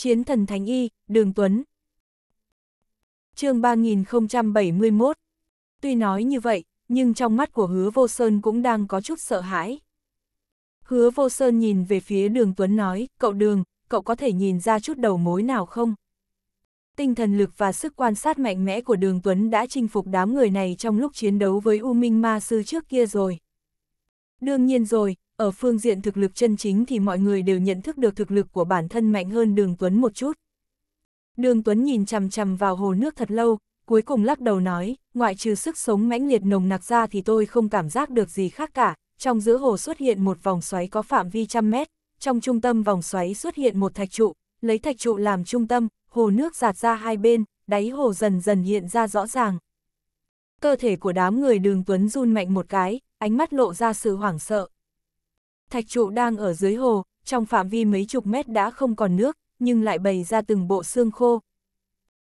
Chiến thần Thánh Y, Đường Tuấn. chương 3071 Tuy nói như vậy, nhưng trong mắt của hứa vô sơn cũng đang có chút sợ hãi. Hứa vô sơn nhìn về phía đường Tuấn nói, cậu đường, cậu có thể nhìn ra chút đầu mối nào không? Tinh thần lực và sức quan sát mạnh mẽ của đường Tuấn đã chinh phục đám người này trong lúc chiến đấu với U Minh Ma Sư trước kia rồi. Đương nhiên rồi, ở phương diện thực lực chân chính thì mọi người đều nhận thức được thực lực của bản thân mạnh hơn Đường Tuấn một chút. Đường Tuấn nhìn chằm chằm vào hồ nước thật lâu, cuối cùng lắc đầu nói, ngoại trừ sức sống mãnh liệt nồng nặc ra thì tôi không cảm giác được gì khác cả, trong giữa hồ xuất hiện một vòng xoáy có phạm vi trăm mét, trong trung tâm vòng xoáy xuất hiện một thạch trụ, lấy thạch trụ làm trung tâm, hồ nước giạt ra hai bên, đáy hồ dần dần hiện ra rõ ràng. Cơ thể của đám người đường Tuấn run mạnh một cái, ánh mắt lộ ra sự hoảng sợ, Thạch trụ đang ở dưới hồ, trong phạm vi mấy chục mét đã không còn nước, nhưng lại bày ra từng bộ xương khô.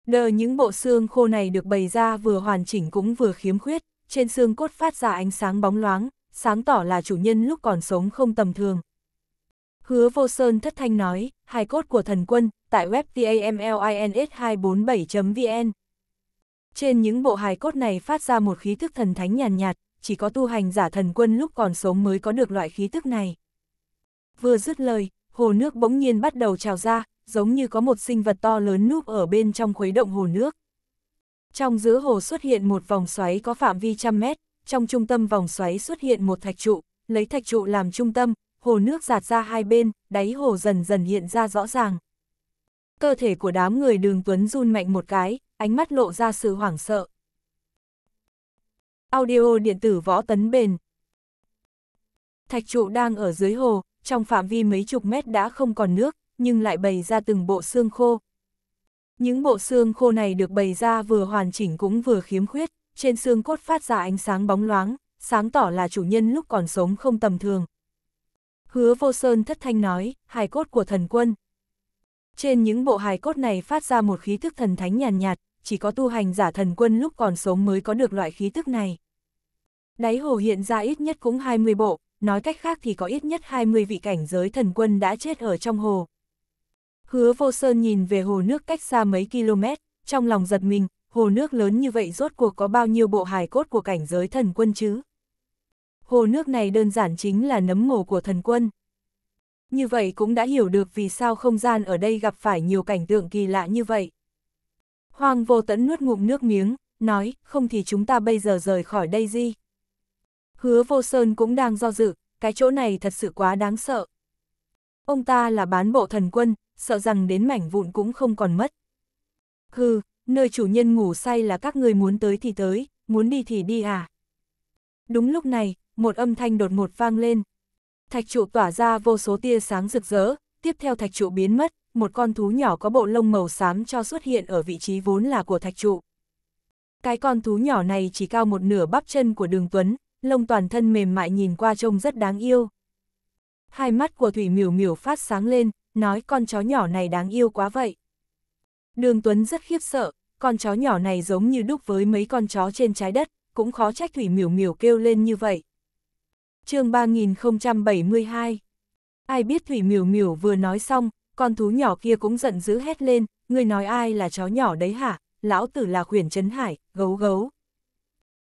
Đờ những bộ xương khô này được bày ra vừa hoàn chỉnh cũng vừa khiếm khuyết, trên xương cốt phát ra ánh sáng bóng loáng, sáng tỏ là chủ nhân lúc còn sống không tầm thường. Hứa vô sơn thất thanh nói, hai cốt của thần quân, tại web tamlins247.vn. Trên những bộ hài cốt này phát ra một khí thức thần thánh nhàn nhạt, nhạt, chỉ có tu hành giả thần quân lúc còn sống mới có được loại khí tức này. Vừa dứt lời, hồ nước bỗng nhiên bắt đầu trào ra, giống như có một sinh vật to lớn núp ở bên trong khuấy động hồ nước. Trong giữa hồ xuất hiện một vòng xoáy có phạm vi trăm mét, trong trung tâm vòng xoáy xuất hiện một thạch trụ, lấy thạch trụ làm trung tâm, hồ nước giạt ra hai bên, đáy hồ dần dần hiện ra rõ ràng. Cơ thể của đám người đường Tuấn run mạnh một cái, ánh mắt lộ ra sự hoảng sợ. Audio điện tử võ tấn bền. Thạch trụ đang ở dưới hồ, trong phạm vi mấy chục mét đã không còn nước, nhưng lại bày ra từng bộ xương khô. Những bộ xương khô này được bày ra vừa hoàn chỉnh cũng vừa khiếm khuyết, trên xương cốt phát ra ánh sáng bóng loáng, sáng tỏ là chủ nhân lúc còn sống không tầm thường. Hứa vô sơn thất thanh nói, hài cốt của thần quân. Trên những bộ hài cốt này phát ra một khí thức thần thánh nhàn nhạt, nhạt, chỉ có tu hành giả thần quân lúc còn sống mới có được loại khí thức này. Đáy hồ hiện ra ít nhất cũng 20 bộ, nói cách khác thì có ít nhất 20 vị cảnh giới thần quân đã chết ở trong hồ. Hứa vô sơn nhìn về hồ nước cách xa mấy km, trong lòng giật mình, hồ nước lớn như vậy rốt cuộc có bao nhiêu bộ hài cốt của cảnh giới thần quân chứ? Hồ nước này đơn giản chính là nấm mồ của thần quân. Như vậy cũng đã hiểu được vì sao không gian ở đây gặp phải nhiều cảnh tượng kỳ lạ như vậy. Hoàng vô tẫn nuốt ngụm nước miếng, nói, không thì chúng ta bây giờ rời khỏi đây gì? hứa vô sơn cũng đang do dự, cái chỗ này thật sự quá đáng sợ. Ông ta là bán bộ thần quân, sợ rằng đến mảnh vụn cũng không còn mất. Hừ, nơi chủ nhân ngủ say là các người muốn tới thì tới, muốn đi thì đi à. Đúng lúc này, một âm thanh đột ngột vang lên. Thạch trụ tỏa ra vô số tia sáng rực rỡ, tiếp theo thạch trụ biến mất, một con thú nhỏ có bộ lông màu xám cho xuất hiện ở vị trí vốn là của thạch trụ. Cái con thú nhỏ này chỉ cao một nửa bắp chân của đường Tuấn, lông toàn thân mềm mại nhìn qua trông rất đáng yêu. Hai mắt của Thủy Miểu Miểu phát sáng lên, nói con chó nhỏ này đáng yêu quá vậy. Đường Tuấn rất khiếp sợ, con chó nhỏ này giống như đúc với mấy con chó trên trái đất, cũng khó trách Thủy Miểu Miểu kêu lên như vậy. chương 3072 Ai biết Thủy Miểu Miểu vừa nói xong, con thú nhỏ kia cũng giận dữ hét lên, người nói ai là chó nhỏ đấy hả, lão tử là khuyển chấn hải, gấu gấu.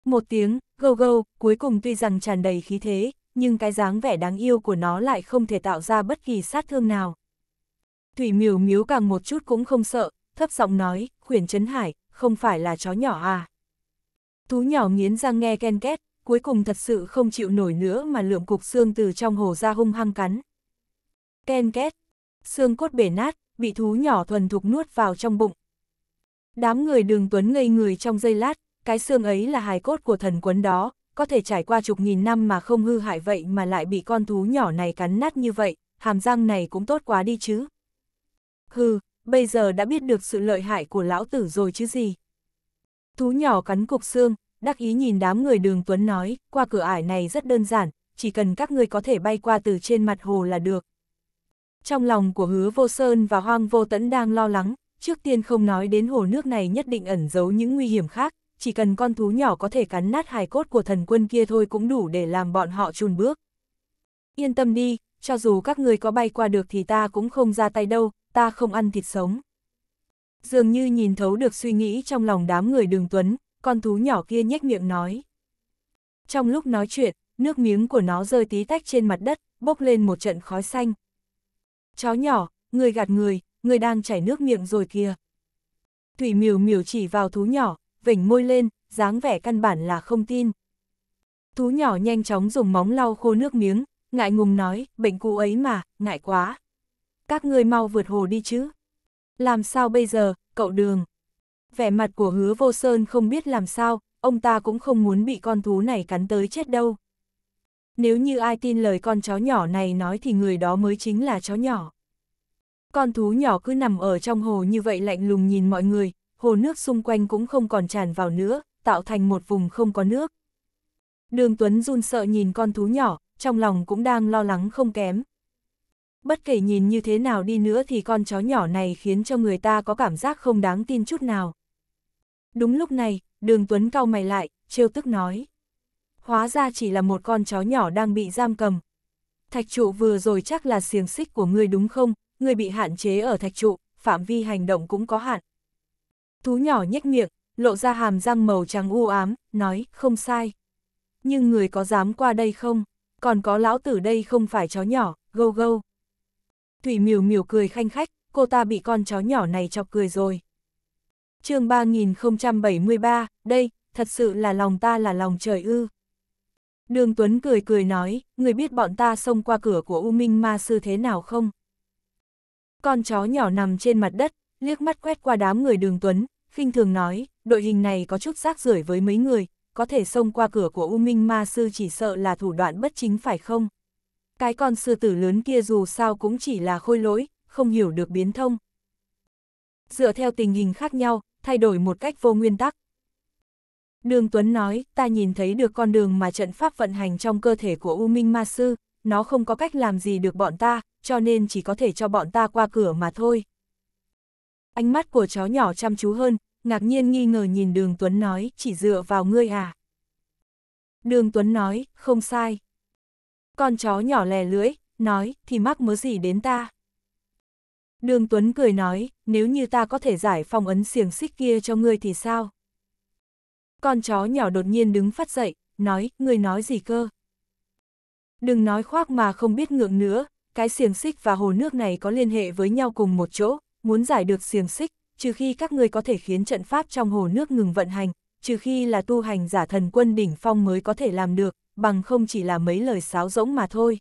Một tiếng, gâu gâu, cuối cùng tuy rằng tràn đầy khí thế, nhưng cái dáng vẻ đáng yêu của nó lại không thể tạo ra bất kỳ sát thương nào. Thủy miều miếu càng một chút cũng không sợ, thấp giọng nói, khuyển chấn Hải, không phải là chó nhỏ à. Thú nhỏ nghiến răng nghe ken két, cuối cùng thật sự không chịu nổi nữa mà lượm cục xương từ trong hồ ra hung hăng cắn. Ken két, xương cốt bể nát, bị thú nhỏ thuần thục nuốt vào trong bụng. Đám người đường tuấn ngây người trong giây lát, cái xương ấy là hài cốt của thần quấn đó, có thể trải qua chục nghìn năm mà không hư hại vậy mà lại bị con thú nhỏ này cắn nát như vậy, hàm răng này cũng tốt quá đi chứ. Hừ, bây giờ đã biết được sự lợi hại của lão tử rồi chứ gì. Thú nhỏ cắn cục xương, đắc ý nhìn đám người đường Tuấn nói, qua cửa ải này rất đơn giản, chỉ cần các ngươi có thể bay qua từ trên mặt hồ là được. Trong lòng của hứa vô sơn và hoang vô tẫn đang lo lắng, trước tiên không nói đến hồ nước này nhất định ẩn giấu những nguy hiểm khác, chỉ cần con thú nhỏ có thể cắn nát hài cốt của thần quân kia thôi cũng đủ để làm bọn họ chùn bước. Yên tâm đi, cho dù các người có bay qua được thì ta cũng không ra tay đâu, ta không ăn thịt sống. Dường như nhìn thấu được suy nghĩ trong lòng đám người đường tuấn, con thú nhỏ kia nhếch miệng nói. Trong lúc nói chuyện, nước miếng của nó rơi tí tách trên mặt đất, bốc lên một trận khói xanh. Chó nhỏ, người gạt người, người đang chảy nước miệng rồi kìa. Thủy miều miều chỉ vào thú nhỏ, vểnh môi lên, dáng vẻ căn bản là không tin. Thú nhỏ nhanh chóng dùng móng lau khô nước miếng, ngại ngùng nói, bệnh cũ ấy mà, ngại quá. Các ngươi mau vượt hồ đi chứ. Làm sao bây giờ, cậu đường? Vẻ mặt của hứa vô sơn không biết làm sao, ông ta cũng không muốn bị con thú này cắn tới chết đâu. Nếu như ai tin lời con chó nhỏ này nói thì người đó mới chính là chó nhỏ. Con thú nhỏ cứ nằm ở trong hồ như vậy lạnh lùng nhìn mọi người, hồ nước xung quanh cũng không còn tràn vào nữa, tạo thành một vùng không có nước. Đường Tuấn run sợ nhìn con thú nhỏ, trong lòng cũng đang lo lắng không kém. Bất kể nhìn như thế nào đi nữa thì con chó nhỏ này khiến cho người ta có cảm giác không đáng tin chút nào. Đúng lúc này, đường Tuấn cau mày lại, trêu tức nói. Hóa ra chỉ là một con chó nhỏ đang bị giam cầm. Thạch trụ vừa rồi chắc là xiềng xích của ngươi đúng không, ngươi bị hạn chế ở thạch trụ, phạm vi hành động cũng có hạn. Thú nhỏ nhếch miệng, lộ ra hàm răng màu trắng u ám, nói, không sai. Nhưng người có dám qua đây không? Còn có lão tử đây không phải chó nhỏ, gâu gâu. Thủy miều miều cười khanh khách, cô ta bị con chó nhỏ này chọc cười rồi. chương 3073, đây, thật sự là lòng ta là lòng trời ư. Đường Tuấn cười cười nói, người biết bọn ta xông qua cửa của U Minh Ma Sư thế nào không? Con chó nhỏ nằm trên mặt đất, liếc mắt quét qua đám người đường Tuấn, khinh thường nói, đội hình này có chút rác rưởi với mấy người, có thể xông qua cửa của U Minh Ma Sư chỉ sợ là thủ đoạn bất chính phải không? Cái con sư tử lớn kia dù sao cũng chỉ là khôi lỗi, không hiểu được biến thông. Dựa theo tình hình khác nhau, thay đổi một cách vô nguyên tắc. Đường Tuấn nói, ta nhìn thấy được con đường mà trận pháp vận hành trong cơ thể của U Minh Ma Sư, nó không có cách làm gì được bọn ta, cho nên chỉ có thể cho bọn ta qua cửa mà thôi ánh mắt của chó nhỏ chăm chú hơn, ngạc nhiên nghi ngờ nhìn Đường Tuấn nói, chỉ dựa vào ngươi à? Đường Tuấn nói, không sai. Con chó nhỏ lè lưỡi, nói, thì mắc mớ gì đến ta? Đường Tuấn cười nói, nếu như ta có thể giải phong ấn xiềng xích kia cho ngươi thì sao? Con chó nhỏ đột nhiên đứng phát dậy, nói, ngươi nói gì cơ? Đừng nói khoác mà không biết ngượng nữa, cái xiềng xích và hồ nước này có liên hệ với nhau cùng một chỗ, muốn giải được xiềng xích, trừ khi các ngươi có thể khiến trận pháp trong hồ nước ngừng vận hành, trừ khi là tu hành giả thần quân đỉnh phong mới có thể làm được, bằng không chỉ là mấy lời sáo rỗng mà thôi.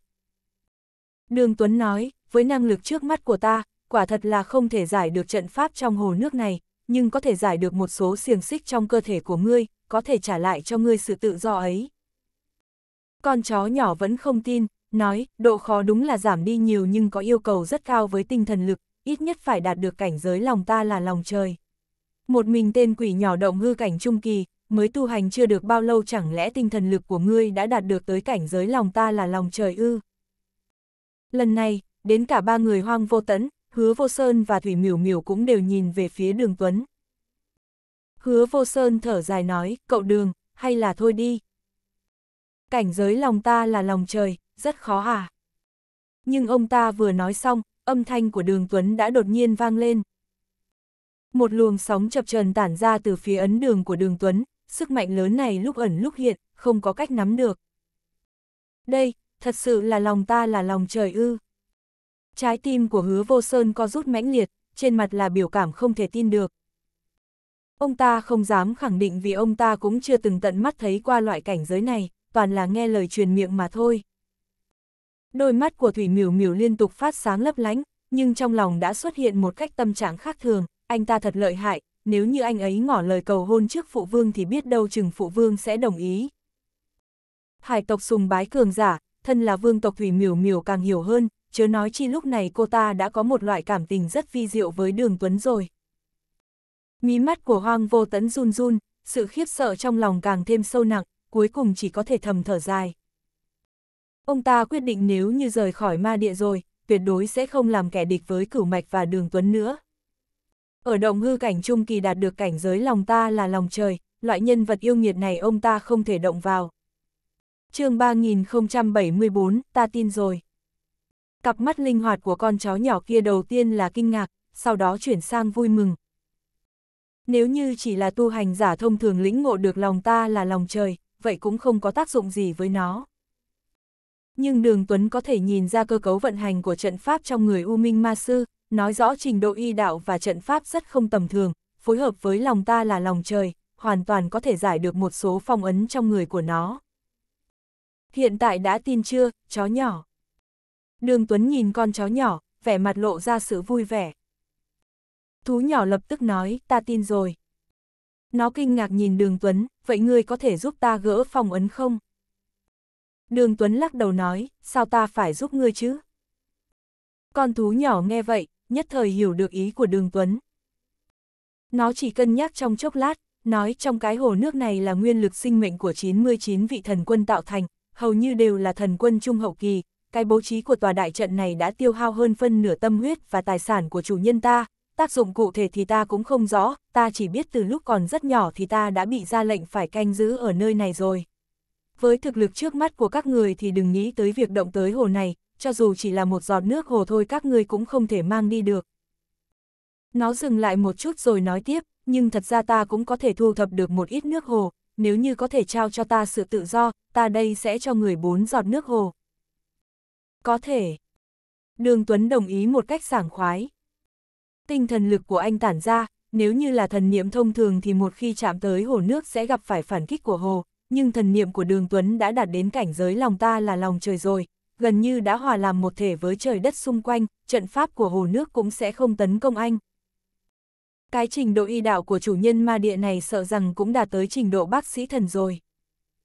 Đường Tuấn nói, với năng lực trước mắt của ta, quả thật là không thể giải được trận pháp trong hồ nước này, nhưng có thể giải được một số xiềng xích trong cơ thể của ngươi, có thể trả lại cho ngươi sự tự do ấy. Con chó nhỏ vẫn không tin, nói, độ khó đúng là giảm đi nhiều nhưng có yêu cầu rất cao với tinh thần lực, ít nhất phải đạt được cảnh giới lòng ta là lòng trời. Một mình tên quỷ nhỏ động hư cảnh trung kỳ, mới tu hành chưa được bao lâu chẳng lẽ tinh thần lực của ngươi đã đạt được tới cảnh giới lòng ta là lòng trời ư. Lần này, đến cả ba người hoang vô tẫn, hứa vô sơn và thủy miểu miểu cũng đều nhìn về phía đường Tuấn. Hứa vô sơn thở dài nói, cậu đường, hay là thôi đi. Cảnh giới lòng ta là lòng trời, rất khó à. Nhưng ông ta vừa nói xong, âm thanh của đường Tuấn đã đột nhiên vang lên. Một luồng sóng chập trần tản ra từ phía ấn đường của đường Tuấn, sức mạnh lớn này lúc ẩn lúc hiện, không có cách nắm được. Đây, thật sự là lòng ta là lòng trời ư. Trái tim của hứa vô sơn co rút mãnh liệt, trên mặt là biểu cảm không thể tin được. Ông ta không dám khẳng định vì ông ta cũng chưa từng tận mắt thấy qua loại cảnh giới này, toàn là nghe lời truyền miệng mà thôi đôi mắt của Thủy Miểu Miểu liên tục phát sáng lấp lánh, nhưng trong lòng đã xuất hiện một cách tâm trạng khác thường, anh ta thật lợi hại, nếu như anh ấy ngỏ lời cầu hôn trước phụ vương thì biết đâu chừng phụ vương sẽ đồng ý. Hải tộc sùng bái cường giả, thân là vương tộc Thủy Miểu Miểu càng hiểu hơn, chớ nói chi lúc này cô ta đã có một loại cảm tình rất vi diệu với Đường Tuấn rồi. Mí mắt của Hoàng Vô Tấn run run, sự khiếp sợ trong lòng càng thêm sâu nặng, cuối cùng chỉ có thể thầm thở dài. Ông ta quyết định nếu như rời khỏi ma địa rồi, tuyệt đối sẽ không làm kẻ địch với cửu mạch và đường tuấn nữa. Ở động hư cảnh trung kỳ đạt được cảnh giới lòng ta là lòng trời, loại nhân vật yêu nghiệt này ông ta không thể động vào. chương 3074, ta tin rồi. Cặp mắt linh hoạt của con chó nhỏ kia đầu tiên là kinh ngạc, sau đó chuyển sang vui mừng. Nếu như chỉ là tu hành giả thông thường lĩnh ngộ được lòng ta là lòng trời, vậy cũng không có tác dụng gì với nó nhưng Đường Tuấn có thể nhìn ra cơ cấu vận hành của trận pháp trong người U Minh Ma Sư, nói rõ trình độ y đạo và trận pháp rất không tầm thường, phối hợp với lòng ta là lòng trời, hoàn toàn có thể giải được một số phong ấn trong người của nó. Hiện tại đã tin chưa, chó nhỏ? Đường Tuấn nhìn con chó nhỏ, vẻ mặt lộ ra sự vui vẻ. Thú nhỏ lập tức nói, ta tin rồi. Nó kinh ngạc nhìn đường Tuấn, vậy ngươi có thể giúp ta gỡ phong ấn không? Đường Tuấn lắc đầu nói, sao ta phải giúp ngươi chứ? Con thú nhỏ nghe vậy, nhất thời hiểu được ý của đường Tuấn. Nó chỉ cân nhắc trong chốc lát, nói trong cái hồ nước này là nguyên lực sinh mệnh của 99 vị thần quân tạo thành, hầu như đều là thần quân trung hậu kỳ, cái bố trí của tòa đại trận này đã tiêu hao hơn phân nửa tâm huyết và tài sản của chủ nhân ta, tác dụng cụ thể thì ta cũng không rõ, ta chỉ biết từ lúc còn rất nhỏ thì ta đã bị ra lệnh phải canh giữ ở nơi này rồi với thực lực trước mắt của các người thì đừng nghĩ tới việc động tới hồ này, cho dù chỉ là một giọt nước hồ thôi các ngươi cũng không thể mang đi được. Nó dừng lại một chút rồi nói tiếp, nhưng thật ra ta cũng có thể thu thập được một ít nước hồ, nếu như có thể trao cho ta sự tự do, ta đây sẽ cho người bốn giọt nước hồ. Có thể. Đường Tuấn đồng ý một cách sảng khoái. Tinh thần lực của anh tản ra, nếu như là thần niệm thông thường thì một khi chạm tới hồ nước sẽ gặp phải phản kích của hồ, nhưng thần niệm của đường Tuấn đã đạt đến cảnh giới lòng ta là lòng trời rồi, gần như đã hòa làm một thể với trời đất xung quanh, trận pháp của hồ nước cũng sẽ không tấn công anh. Cái trình độ y đạo của chủ nhân ma địa này sợ rằng cũng đạt tới trình độ bác sĩ thần rồi.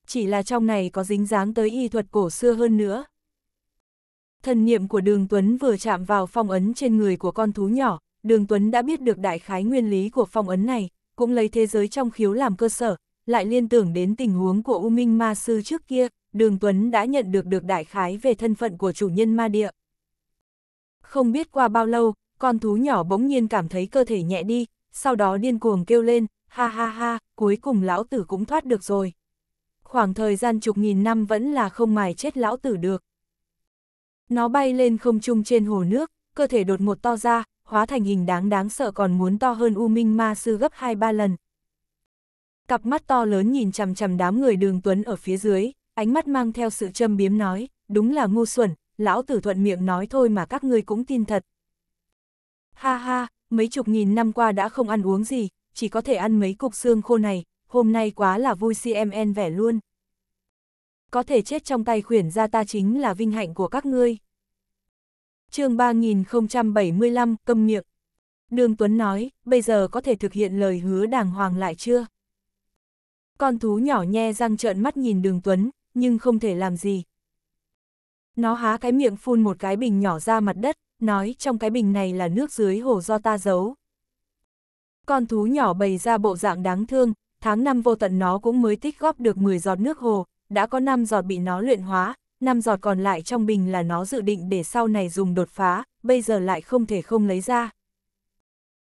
Chỉ là trong này có dính dáng tới y thuật cổ xưa hơn nữa. Thần niệm của đường Tuấn vừa chạm vào phong ấn trên người của con thú nhỏ, đường Tuấn đã biết được đại khái nguyên lý của phong ấn này, cũng lấy thế giới trong khiếu làm cơ sở, lại liên tưởng đến tình huống của U Minh Ma Sư trước kia, Đường Tuấn đã nhận được được đại khái về thân phận của chủ nhân ma địa. Không biết qua bao lâu, con thú nhỏ bỗng nhiên cảm thấy cơ thể nhẹ đi, sau đó điên cuồng kêu lên, ha ha ha, cuối cùng lão tử cũng thoát được rồi. Khoảng thời gian chục nghìn năm vẫn là không mài chết lão tử được. Nó bay lên không trung trên hồ nước, cơ thể đột ngột to ra, hóa thành hình đáng đáng sợ còn muốn to hơn U Minh Ma Sư gấp 2-3 lần, cặp mắt to lớn nhìn chằm chằm đám người đường Tuấn ở phía dưới, ánh mắt mang theo sự châm biếm nói, đúng là ngu xuẩn, lão tử thuận miệng nói thôi mà các ngươi cũng tin thật. Ha ha, mấy chục nghìn năm qua đã không ăn uống gì, chỉ có thể ăn mấy cục xương khô này, hôm nay quá là vui CMN vẻ luôn. Có thể chết trong tay khuyển ra ta chính là vinh hạnh của các ngươi. chương 3075, câm miệng. Đường Tuấn nói, bây giờ có thể thực hiện lời hứa đàng hoàng lại chưa? Con thú nhỏ nhe răng trợn mắt nhìn đường Tuấn, nhưng không thể làm gì. Nó há cái miệng phun một cái bình nhỏ ra mặt đất, nói trong cái bình này là nước dưới hồ do ta giấu. Con thú nhỏ bày ra bộ dạng đáng thương, tháng năm vô tận nó cũng mới tích góp được 10 giọt nước hồ, đã có 5 giọt bị nó luyện hóa, 5 giọt còn lại trong bình là nó dự định để sau này dùng đột phá, bây giờ lại không thể không lấy ra.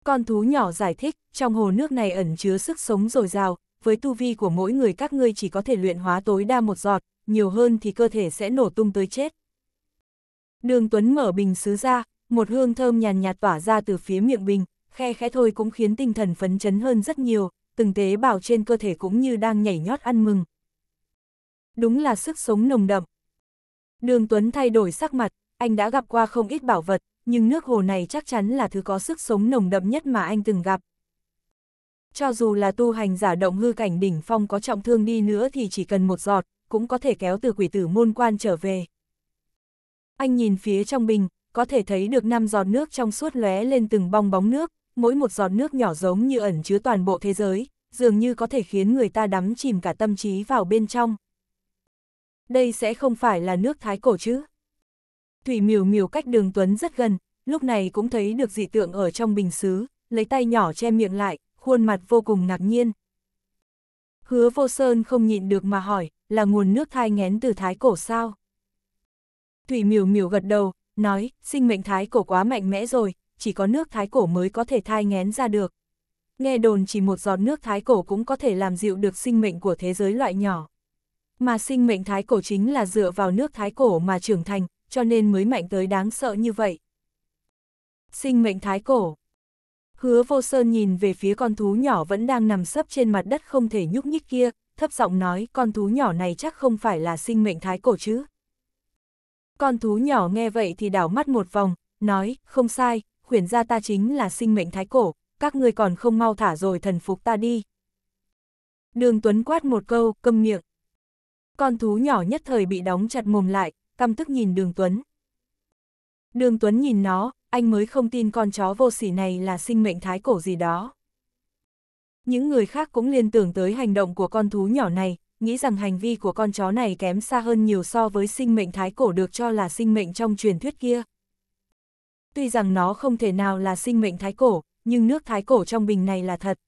Con thú nhỏ giải thích, trong hồ nước này ẩn chứa sức sống dồi dào, với tu vi của mỗi người các ngươi chỉ có thể luyện hóa tối đa một giọt, nhiều hơn thì cơ thể sẽ nổ tung tới chết. Đường Tuấn mở bình sứ ra, một hương thơm nhàn nhạt tỏa ra từ phía miệng bình, khe khẽ thôi cũng khiến tinh thần phấn chấn hơn rất nhiều, từng tế bào trên cơ thể cũng như đang nhảy nhót ăn mừng. Đúng là sức sống nồng đậm. Đường Tuấn thay đổi sắc mặt, anh đã gặp qua không ít bảo vật, nhưng nước hồ này chắc chắn là thứ có sức sống nồng đậm nhất mà anh từng gặp. Cho dù là tu hành giả động hư cảnh đỉnh phong có trọng thương đi nữa thì chỉ cần một giọt, cũng có thể kéo từ quỷ tử môn quan trở về. Anh nhìn phía trong bình, có thể thấy được năm giọt nước trong suốt lóe lên từng bong bóng nước, mỗi một giọt nước nhỏ giống như ẩn chứa toàn bộ thế giới, dường như có thể khiến người ta đắm chìm cả tâm trí vào bên trong. Đây sẽ không phải là nước thái cổ chứ? Thủy miều miều cách đường Tuấn rất gần, lúc này cũng thấy được dị tượng ở trong bình xứ, lấy tay nhỏ che miệng lại, khuôn mặt vô cùng ngạc nhiên. Hứa vô sơn không nhịn được mà hỏi, là nguồn nước thai ngén từ thái cổ sao? Thủy miểu miểu gật đầu, nói, sinh mệnh thái cổ quá mạnh mẽ rồi, chỉ có nước thái cổ mới có thể thai ngén ra được. Nghe đồn chỉ một giọt nước thái cổ cũng có thể làm dịu được sinh mệnh của thế giới loại nhỏ. Mà sinh mệnh thái cổ chính là dựa vào nước thái cổ mà trưởng thành, cho nên mới mạnh tới đáng sợ như vậy. Sinh mệnh thái cổ Hứa vô sơn nhìn về phía con thú nhỏ vẫn đang nằm sấp trên mặt đất không thể nhúc nhích kia, thấp giọng nói con thú nhỏ này chắc không phải là sinh mệnh thái cổ chứ. Con thú nhỏ nghe vậy thì đảo mắt một vòng, nói, không sai, khuyển gia ta chính là sinh mệnh thái cổ, các ngươi còn không mau thả rồi thần phục ta đi. Đường Tuấn quát một câu, câm miệng. Con thú nhỏ nhất thời bị đóng chặt mồm lại, căm tức nhìn đường Tuấn. Đường Tuấn nhìn nó, anh mới không tin con chó vô sỉ này là sinh mệnh thái cổ gì đó. Những người khác cũng liên tưởng tới hành động của con thú nhỏ này, nghĩ rằng hành vi của con chó này kém xa hơn nhiều so với sinh mệnh thái cổ được cho là sinh mệnh trong truyền thuyết kia. Tuy rằng nó không thể nào là sinh mệnh thái cổ, nhưng nước thái cổ trong bình này là thật.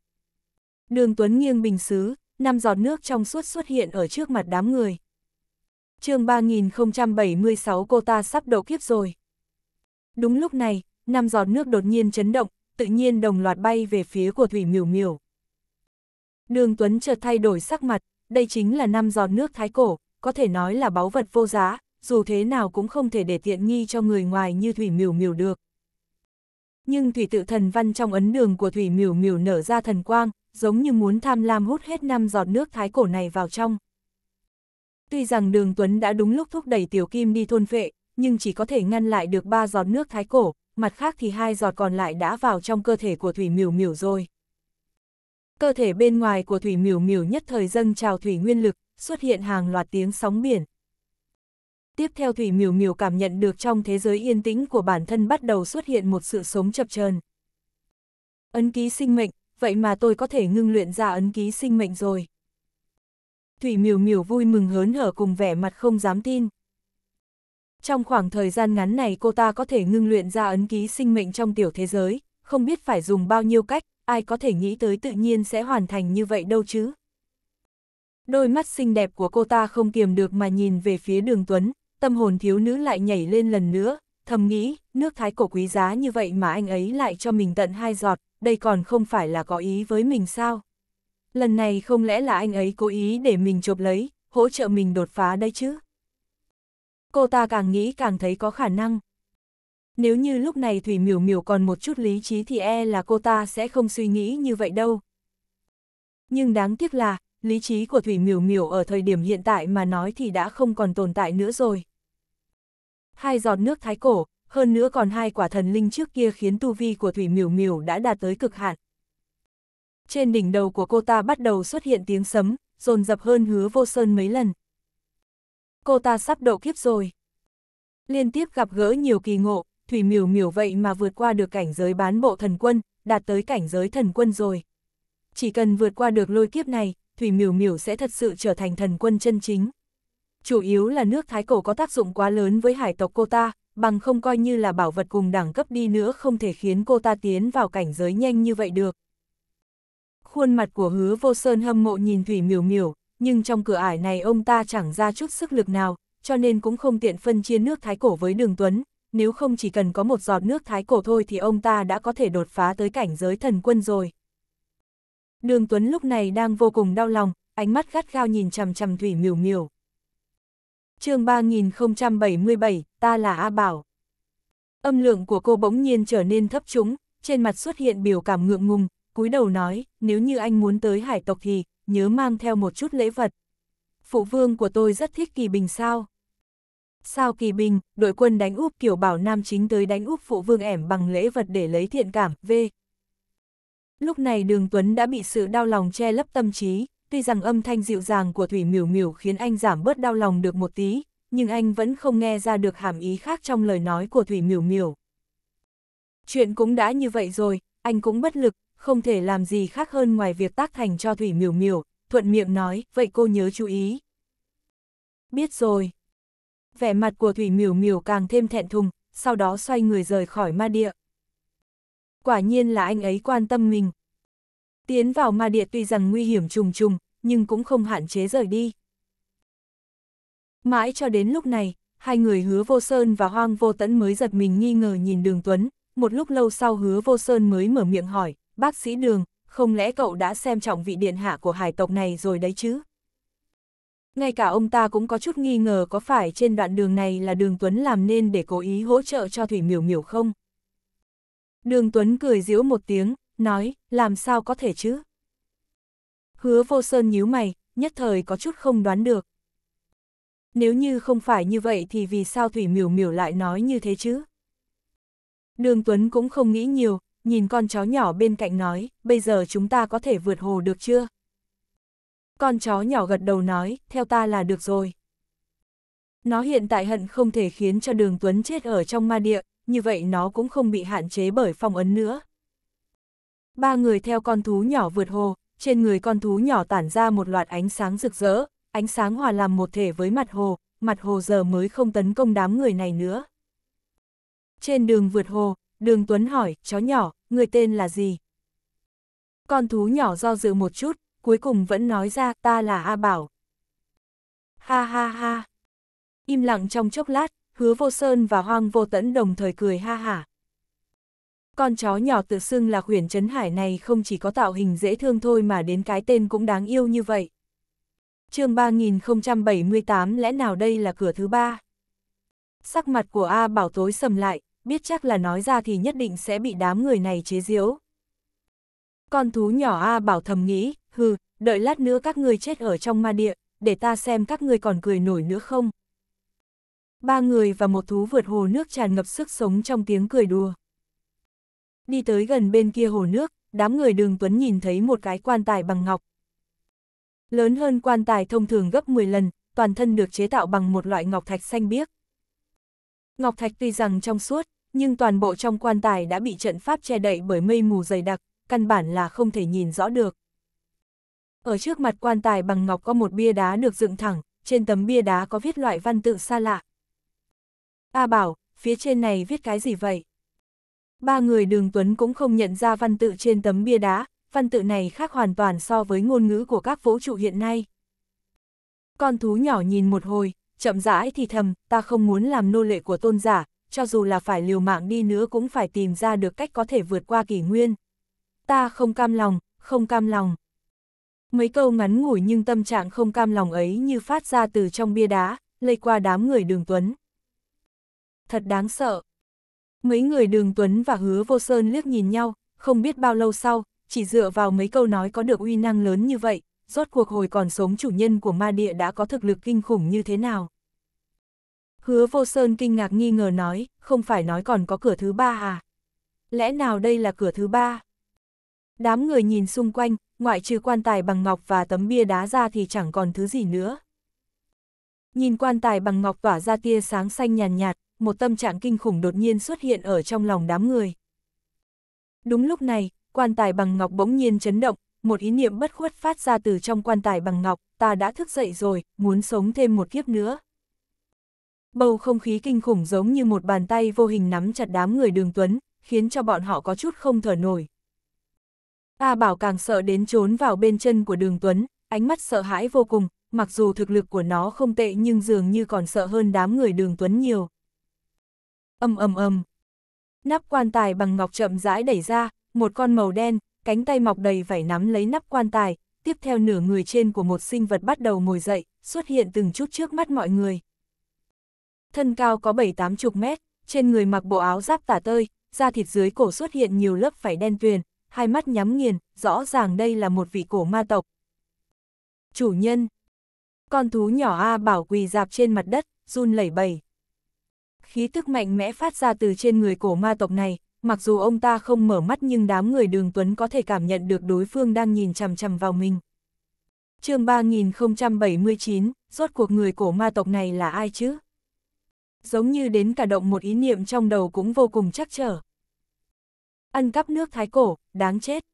Đường Tuấn nghiêng bình xứ, năm giọt nước trong suốt xuất hiện ở trước mặt đám người. chương 3076 cô ta sắp đậu kiếp rồi. Đúng lúc này, năm giọt nước đột nhiên chấn động, tự nhiên đồng loạt bay về phía của Thủy Miểu Miểu. Đường Tuấn chợt thay đổi sắc mặt, đây chính là năm giọt nước thái cổ, có thể nói là báu vật vô giá, dù thế nào cũng không thể để tiện nghi cho người ngoài như Thủy Miểu Miểu được. Nhưng thủy tự thần văn trong ấn đường của Thủy Miểu Miểu nở ra thần quang, giống như muốn tham lam hút hết năm giọt nước thái cổ này vào trong. Tuy rằng đường Tuấn đã đúng lúc thúc đẩy Tiểu Kim đi thôn phệ, nhưng chỉ có thể ngăn lại được ba giọt nước thái cổ, mặt khác thì hai giọt còn lại đã vào trong cơ thể của Thủy Miểu Miểu rồi. Cơ thể bên ngoài của Thủy Miểu Miểu nhất thời dâng trào thủy nguyên lực, xuất hiện hàng loạt tiếng sóng biển. Tiếp theo Thủy Miểu Miểu cảm nhận được trong thế giới yên tĩnh của bản thân bắt đầu xuất hiện một sự sống chập chờn. Ấn ký sinh mệnh, vậy mà tôi có thể ngưng luyện ra ấn ký sinh mệnh rồi. Thủy Miểu Miểu vui mừng hớn hở cùng vẻ mặt không dám tin, trong khoảng thời gian ngắn này cô ta có thể ngưng luyện ra ấn ký sinh mệnh trong tiểu thế giới, không biết phải dùng bao nhiêu cách, ai có thể nghĩ tới tự nhiên sẽ hoàn thành như vậy đâu chứ. Đôi mắt xinh đẹp của cô ta không kiềm được mà nhìn về phía đường Tuấn, tâm hồn thiếu nữ lại nhảy lên lần nữa, thầm nghĩ, nước thái cổ quý giá như vậy mà anh ấy lại cho mình tận hai giọt, đây còn không phải là có ý với mình sao? Lần này không lẽ là anh ấy cố ý để mình chộp lấy, hỗ trợ mình đột phá đây chứ? cô ta càng nghĩ càng thấy có khả năng. Nếu như lúc này Thủy Miểu Miểu còn một chút lý trí thì e là cô ta sẽ không suy nghĩ như vậy đâu. Nhưng đáng tiếc là, lý trí của Thủy Miểu Miểu ở thời điểm hiện tại mà nói thì đã không còn tồn tại nữa rồi. Hai giọt nước thái cổ, hơn nữa còn hai quả thần linh trước kia khiến tu vi của Thủy Miểu Miểu đã đạt tới cực hạn. Trên đỉnh đầu của cô ta bắt đầu xuất hiện tiếng sấm, rồn dập hơn hứa vô sơn mấy lần cô ta sắp độ kiếp rồi. Liên tiếp gặp gỡ nhiều kỳ ngộ, Thủy Miểu Miểu vậy mà vượt qua được cảnh giới bán bộ thần quân, đạt tới cảnh giới thần quân rồi. Chỉ cần vượt qua được lôi kiếp này, Thủy Miểu Miểu sẽ thật sự trở thành thần quân chân chính. Chủ yếu là nước Thái Cổ có tác dụng quá lớn với hải tộc cô ta, bằng không coi như là bảo vật cùng đẳng cấp đi nữa không thể khiến cô ta tiến vào cảnh giới nhanh như vậy được. Khuôn mặt của hứa vô sơn hâm mộ nhìn Thủy Miểu Miểu, nhưng trong cửa ải này ông ta chẳng ra chút sức lực nào, cho nên cũng không tiện phân chia nước thái cổ với đường tuấn, nếu không chỉ cần có một giọt nước thái cổ thôi thì ông ta đã có thể đột phá tới cảnh giới thần quân rồi. Đường Tuấn lúc này đang vô cùng đau lòng, ánh mắt gắt gao nhìn chằm chằm Thủy Miểu Miểu. chương 3077, ta là A Bảo. Âm lượng của cô bỗng nhiên trở nên thấp trúng, trên mặt xuất hiện biểu cảm ngượng ngùng, cúi đầu nói, nếu như anh muốn tới hải tộc thì, nhớ mang theo một chút lễ vật. Phụ vương của tôi rất thích Kỳ Bình sao? Sao Kỳ Bình, đội quân đánh úp kiểu bảo nam chính tới đánh úp phụ vương ẻm bằng lễ vật để lấy thiện cảm, v. Lúc này đường Tuấn đã bị sự đau lòng che lấp tâm trí, tuy rằng âm thanh dịu dàng của Thủy Miểu Miểu khiến anh giảm bớt đau lòng được một tí, nhưng anh vẫn không nghe ra được hàm ý khác trong lời nói của Thủy Miểu Miểu. Chuyện cũng đã như vậy rồi, anh cũng bất lực, không thể làm gì khác hơn ngoài việc tác thành cho Thủy Miểu Miểu, thuận miệng nói, vậy cô nhớ chú ý. Biết rồi. Vẻ mặt của Thủy Miểu Miểu càng thêm thẹn thùng, sau đó xoay người rời khỏi ma địa. Quả nhiên là anh ấy quan tâm mình. Tiến vào ma địa tuy rằng nguy hiểm trùng trùng, nhưng cũng không hạn chế rời đi. Mãi cho đến lúc này, hai người hứa vô sơn và hoang vô tẫn mới giật mình nghi ngờ nhìn đường Tuấn, một lúc lâu sau hứa vô sơn mới mở miệng hỏi, bác sĩ đường, không lẽ cậu đã xem trọng vị điện hạ của hải tộc này rồi đấy chứ? Ngay cả ông ta cũng có chút nghi ngờ có phải trên đoạn đường này là đường Tuấn làm nên để cố ý hỗ trợ cho Thủy Miểu Miểu không? Đường Tuấn cười giễu một tiếng, nói, làm sao có thể chứ? Hứa vô sơn nhíu mày, nhất thời có chút không đoán được. Nếu như không phải như vậy thì vì sao Thủy Miểu Miểu lại nói như thế chứ? Đường Tuấn cũng không nghĩ nhiều, nhìn con chó nhỏ bên cạnh nói, bây giờ chúng ta có thể vượt hồ được chưa? Con chó nhỏ gật đầu nói, theo ta là được rồi. Nó hiện tại hận không thể khiến cho đường Tuấn chết ở trong ma địa, như vậy nó cũng không bị hạn chế bởi phong ấn nữa. Ba người theo con thú nhỏ vượt hồ, trên người con thú nhỏ tản ra một loạt ánh sáng rực rỡ, ánh sáng hòa làm một thể với mặt hồ, mặt hồ giờ mới không tấn công đám người này nữa. Trên đường vượt hồ, Đường Tuấn hỏi, chó nhỏ, người tên là gì? Con thú nhỏ do dự một chút, cuối cùng vẫn nói ra, ta là A Bảo. Ha ha ha. Im lặng trong chốc lát, hứa vô sơn và hoang vô tẫn đồng thời cười ha hả. Con chó nhỏ tự xưng là huyền trấn hải này không chỉ có tạo hình dễ thương thôi mà đến cái tên cũng đáng yêu như vậy. chương 3078 lẽ nào đây là cửa thứ ba? Sắc mặt của A Bảo tối sầm lại, biết chắc là nói ra thì nhất định sẽ bị đám người này chế giễu. Con thú nhỏ A bảo thầm nghĩ, hừ, đợi lát nữa các ngươi chết ở trong ma địa, để ta xem các ngươi còn cười nổi nữa không. Ba người và một thú vượt hồ nước tràn ngập sức sống trong tiếng cười đùa. Đi tới gần bên kia hồ nước, đám người đường Tuấn nhìn thấy một cái quan tài bằng ngọc. Lớn hơn quan tài thông thường gấp 10 lần, toàn thân được chế tạo bằng một loại ngọc thạch xanh biếc. Ngọc thạch tuy rằng trong suốt, nhưng toàn bộ trong quan tài đã bị trận pháp che đậy bởi mây mù dày đặc, căn bản là không thể nhìn rõ được. Ở trước mặt quan tài bằng ngọc có một bia đá được dựng thẳng, trên tấm bia đá có viết loại văn tự xa lạ. A bảo, phía trên này viết cái gì vậy? Ba người đường Tuấn cũng không nhận ra văn tự trên tấm bia đá, văn tự này khác hoàn toàn so với ngôn ngữ của các vũ trụ hiện nay. Con thú nhỏ nhìn một hồi, chậm rãi thì thầm, ta không muốn làm nô lệ của tôn giả, cho dù là phải liều mạng đi nữa cũng phải tìm ra được cách có thể vượt qua kỷ nguyên. Ta không cam lòng, không cam lòng. Mấy câu ngắn ngủi nhưng tâm trạng không cam lòng ấy như phát ra từ trong bia đá, lây qua đám người đường Tuấn. Thật đáng sợ. Mấy người đường Tuấn và hứa vô sơn liếc nhìn nhau, không biết bao lâu sau, chỉ dựa vào mấy câu nói có được uy năng lớn như vậy, rốt cuộc hồi còn sống chủ nhân của ma địa đã có thực lực kinh khủng như thế nào. Hứa vô sơn kinh ngạc nghi ngờ nói, không phải nói còn có cửa thứ ba à? Lẽ nào đây là cửa thứ ba? Đám người nhìn xung quanh, ngoại trừ quan tài bằng ngọc và tấm bia đá ra thì chẳng còn thứ gì nữa. Nhìn quan tài bằng ngọc tỏa ra tia sáng xanh nhàn nhạt, nhạt, một tâm trạng kinh khủng đột nhiên xuất hiện ở trong lòng đám người. Đúng lúc này, quan tài bằng ngọc bỗng nhiên chấn động, một ý niệm bất khuất phát ra từ trong quan tài bằng ngọc, ta đã thức dậy rồi, muốn sống thêm một kiếp nữa. Bầu không khí kinh khủng giống như một bàn tay vô hình nắm chặt đám người đường tuấn, khiến cho bọn họ có chút không thở nổi. A Bảo càng sợ đến trốn vào bên chân của đường tuấn, ánh mắt sợ hãi vô cùng, mặc dù thực lực của nó không tệ nhưng dường như còn sợ hơn đám người đường tuấn nhiều. Âm âm âm. Nắp quan tài bằng ngọc chậm rãi đẩy ra, một con màu đen, cánh tay mọc đầy vảy nắm lấy nắp quan tài, tiếp theo nửa người trên của một sinh vật bắt đầu ngồi dậy, xuất hiện từng chút trước mắt mọi người thân cao có bảy tám chục mét, trên người mặc bộ áo giáp tả tơi, da thịt dưới cổ xuất hiện nhiều lớp vảy đen tuyền, hai mắt nhắm nghiền, rõ ràng đây là một vị cổ ma tộc. Chủ nhân Con thú nhỏ A bảo quỳ dạp trên mặt đất, run lẩy bẩy. Khí tức mạnh mẽ phát ra từ trên người cổ ma tộc này, mặc dù ông ta không mở mắt nhưng đám người đường Tuấn có thể cảm nhận được đối phương đang nhìn chằm chằm vào mình. chương 3079, rốt cuộc người cổ ma tộc này là ai chứ? giống như đến cả động một ý niệm trong đầu cũng vô cùng chắc trở. Ăn cắp nước thái cổ, đáng chết.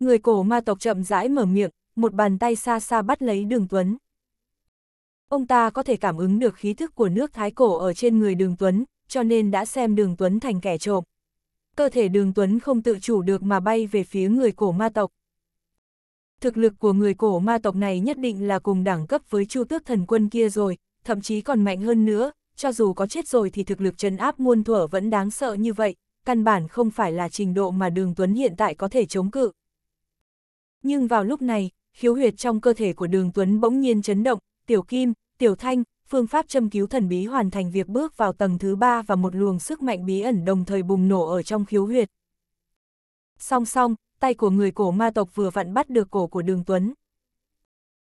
Người cổ ma tộc chậm rãi mở miệng, một bàn tay xa xa bắt lấy đường Tuấn. Ông ta có thể cảm ứng được khí thức của nước thái cổ ở trên người đường Tuấn, cho nên đã xem đường Tuấn thành kẻ trộm. Cơ thể đường Tuấn không tự chủ được mà bay về phía người cổ ma tộc. Thực lực của người cổ ma tộc này nhất định là cùng đẳng cấp với chu tước thần quân kia rồi, thậm chí còn mạnh hơn nữa, cho dù có chết rồi thì thực lực trấn áp muôn thuở vẫn đáng sợ như vậy, căn bản không phải là trình độ mà đường Tuấn hiện tại có thể chống cự. Nhưng vào lúc này, khiếu huyệt trong cơ thể của đường Tuấn bỗng nhiên chấn động, tiểu kim, tiểu thanh, phương pháp châm cứu thần bí hoàn thành việc bước vào tầng thứ ba và một luồng sức mạnh bí ẩn đồng thời bùng nổ ở trong khiếu huyệt. Song song, tay của người cổ ma tộc vừa vặn bắt được cổ của đường Tuấn.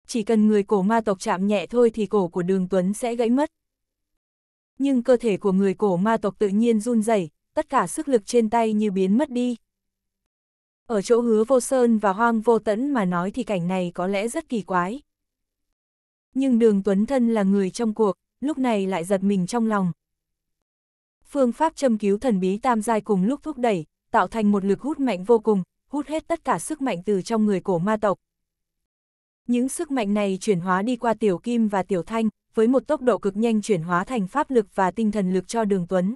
Chỉ cần người cổ ma tộc chạm nhẹ thôi thì cổ của đường Tuấn sẽ gãy mất, nhưng cơ thể của người cổ ma tộc tự nhiên run rẩy, tất cả sức lực trên tay như biến mất đi. Ở chỗ hứa vô sơn và hoang vô tẫn mà nói thì cảnh này có lẽ rất kỳ quái. Nhưng đường Tuấn Thân là người trong cuộc, lúc này lại giật mình trong lòng. Phương pháp châm cứu thần bí tam giai cùng lúc thúc đẩy, tạo thành một lực hút mạnh vô cùng, hút hết tất cả sức mạnh từ trong người cổ ma tộc. Những sức mạnh này chuyển hóa đi qua tiểu kim và tiểu thanh, với một tốc độ cực nhanh chuyển hóa thành pháp lực và tinh thần lực cho Đường Tuấn.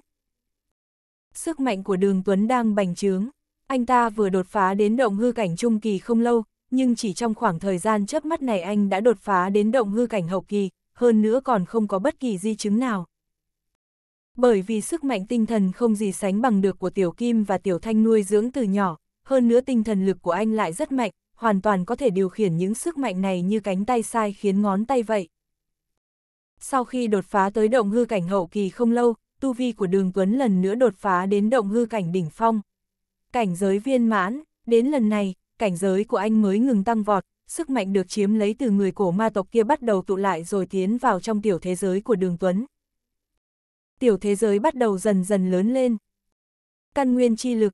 Sức mạnh của Đường Tuấn đang bành trướng, anh ta vừa đột phá đến động hư cảnh trung kỳ không lâu, nhưng chỉ trong khoảng thời gian chớp mắt này anh đã đột phá đến động hư cảnh hậu kỳ, hơn nữa còn không có bất kỳ di chứng nào. Bởi vì sức mạnh tinh thần không gì sánh bằng được của Tiểu Kim và Tiểu Thanh nuôi dưỡng từ nhỏ, hơn nữa tinh thần lực của anh lại rất mạnh, hoàn toàn có thể điều khiển những sức mạnh này như cánh tay sai khiến ngón tay vậy. Sau khi đột phá tới động hư cảnh hậu kỳ không lâu, tu vi của đường Tuấn lần nữa đột phá đến động hư cảnh đỉnh phong. Cảnh giới viên mãn, đến lần này, cảnh giới của anh mới ngừng tăng vọt, sức mạnh được chiếm lấy từ người cổ ma tộc kia bắt đầu tụ lại rồi tiến vào trong tiểu thế giới của đường Tuấn. Tiểu thế giới bắt đầu dần dần lớn lên. Căn nguyên chi lực.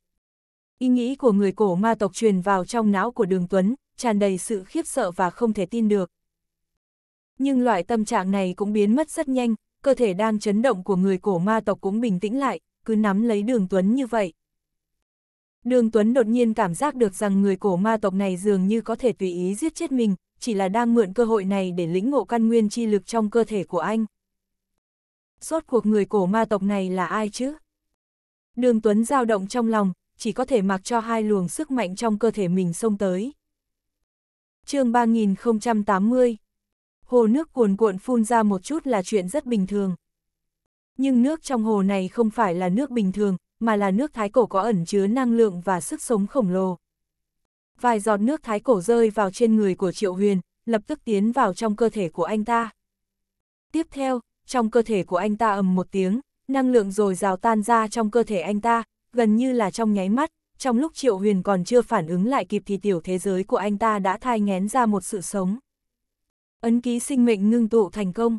Ý nghĩ của người cổ ma tộc truyền vào trong não của đường Tuấn, tràn đầy sự khiếp sợ và không thể tin được. Nhưng loại tâm trạng này cũng biến mất rất nhanh, cơ thể đang chấn động của người cổ ma tộc cũng bình tĩnh lại, cứ nắm lấy đường Tuấn như vậy. Đường Tuấn đột nhiên cảm giác được rằng người cổ ma tộc này dường như có thể tùy ý giết chết mình, chỉ là đang mượn cơ hội này để lĩnh ngộ căn nguyên chi lực trong cơ thể của anh. Rốt cuộc người cổ ma tộc này là ai chứ? Đường Tuấn dao động trong lòng, chỉ có thể mặc cho hai luồng sức mạnh trong cơ thể mình xông tới. chương 3080 hồ nước cuồn cuộn phun ra một chút là chuyện rất bình thường. Nhưng nước trong hồ này không phải là nước bình thường, mà là nước thái cổ có ẩn chứa năng lượng và sức sống khổng lồ. Vài giọt nước thái cổ rơi vào trên người của Triệu Huyền, lập tức tiến vào trong cơ thể của anh ta. Tiếp theo, trong cơ thể của anh ta ầm một tiếng, năng lượng rồi rào tan ra trong cơ thể anh ta, gần như là trong nháy mắt, trong lúc Triệu Huyền còn chưa phản ứng lại kịp thì tiểu thế giới của anh ta đã thai ngén ra một sự sống. Ấn ký sinh mệnh ngưng tụ thành công.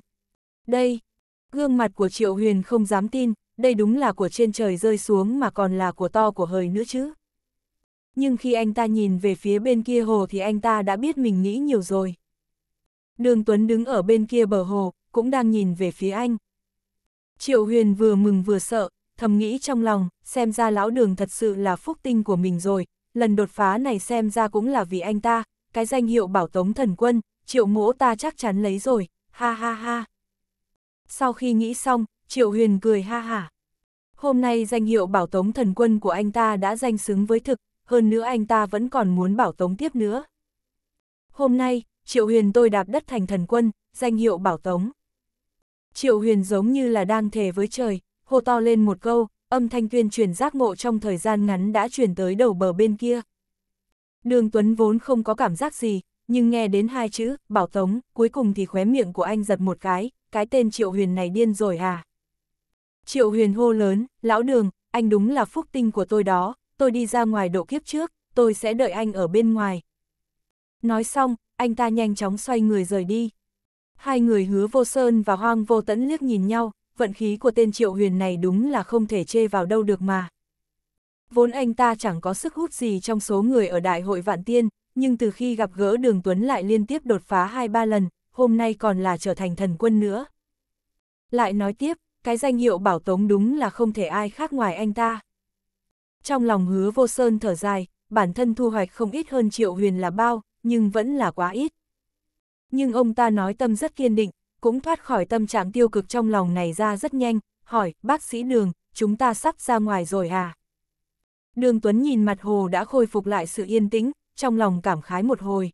Đây, gương mặt của Triệu Huyền không dám tin, đây đúng là của trên trời rơi xuống mà còn là của to của hời nữa chứ. Nhưng khi anh ta nhìn về phía bên kia hồ thì anh ta đã biết mình nghĩ nhiều rồi. Đường Tuấn đứng ở bên kia bờ hồ, cũng đang nhìn về phía anh. Triệu Huyền vừa mừng vừa sợ, thầm nghĩ trong lòng, xem ra lão đường thật sự là phúc tinh của mình rồi, lần đột phá này xem ra cũng là vì anh ta, cái danh hiệu bảo tống thần quân, triệu mỗ ta chắc chắn lấy rồi, ha ha ha. Sau khi nghĩ xong, triệu huyền cười ha hả. Hôm nay danh hiệu bảo tống thần quân của anh ta đã danh xứng với thực, hơn nữa anh ta vẫn còn muốn bảo tống tiếp nữa. Hôm nay, triệu huyền tôi đạp đất thành thần quân, danh hiệu bảo tống. Triệu huyền giống như là đang thề với trời, hô to lên một câu, âm thanh tuyên truyền giác ngộ trong thời gian ngắn đã truyền tới đầu bờ bên kia. Đường Tuấn vốn không có cảm giác gì, nhưng nghe đến hai chữ, bảo tống, cuối cùng thì khóe miệng của anh giật một cái, cái tên Triệu Huyền này điên rồi à. Triệu Huyền hô lớn, lão đường, anh đúng là phúc tinh của tôi đó, tôi đi ra ngoài độ kiếp trước, tôi sẽ đợi anh ở bên ngoài. Nói xong, anh ta nhanh chóng xoay người rời đi. Hai người hứa vô sơn và hoang vô tẫn liếc nhìn nhau, vận khí của tên Triệu Huyền này đúng là không thể chê vào đâu được mà. Vốn anh ta chẳng có sức hút gì trong số người ở đại hội vạn tiên, nhưng từ khi gặp gỡ đường Tuấn lại liên tiếp đột phá 2-3 lần, hôm nay còn là trở thành thần quân nữa. Lại nói tiếp, cái danh hiệu bảo tống đúng là không thể ai khác ngoài anh ta. Trong lòng hứa vô sơn thở dài, bản thân thu hoạch không ít hơn triệu huyền là bao, nhưng vẫn là quá ít. Nhưng ông ta nói tâm rất kiên định, cũng thoát khỏi tâm trạng tiêu cực trong lòng này ra rất nhanh, hỏi, bác sĩ đường, chúng ta sắp ra ngoài rồi à? Đường Tuấn nhìn mặt hồ đã khôi phục lại sự yên tĩnh, trong lòng cảm khái một hồi.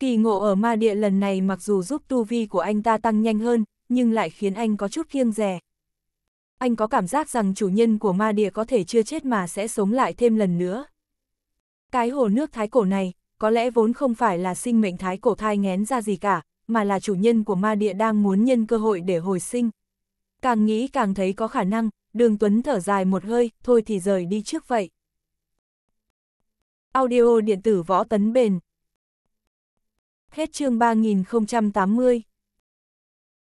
Kỳ ngộ ở ma địa lần này mặc dù giúp tu vi của anh ta tăng nhanh hơn, nhưng lại khiến anh có chút kiêng rè. Anh có cảm giác rằng chủ nhân của ma địa có thể chưa chết mà sẽ sống lại thêm lần nữa. Cái hồ nước thái cổ này, có lẽ vốn không phải là sinh mệnh thái cổ thai ngén ra gì cả, mà là chủ nhân của ma địa đang muốn nhân cơ hội để hồi sinh. Càng nghĩ càng thấy có khả năng, đường Tuấn thở dài một hơi, thôi thì rời đi trước vậy. Audio điện tử võ tấn bền. Hết chương 3080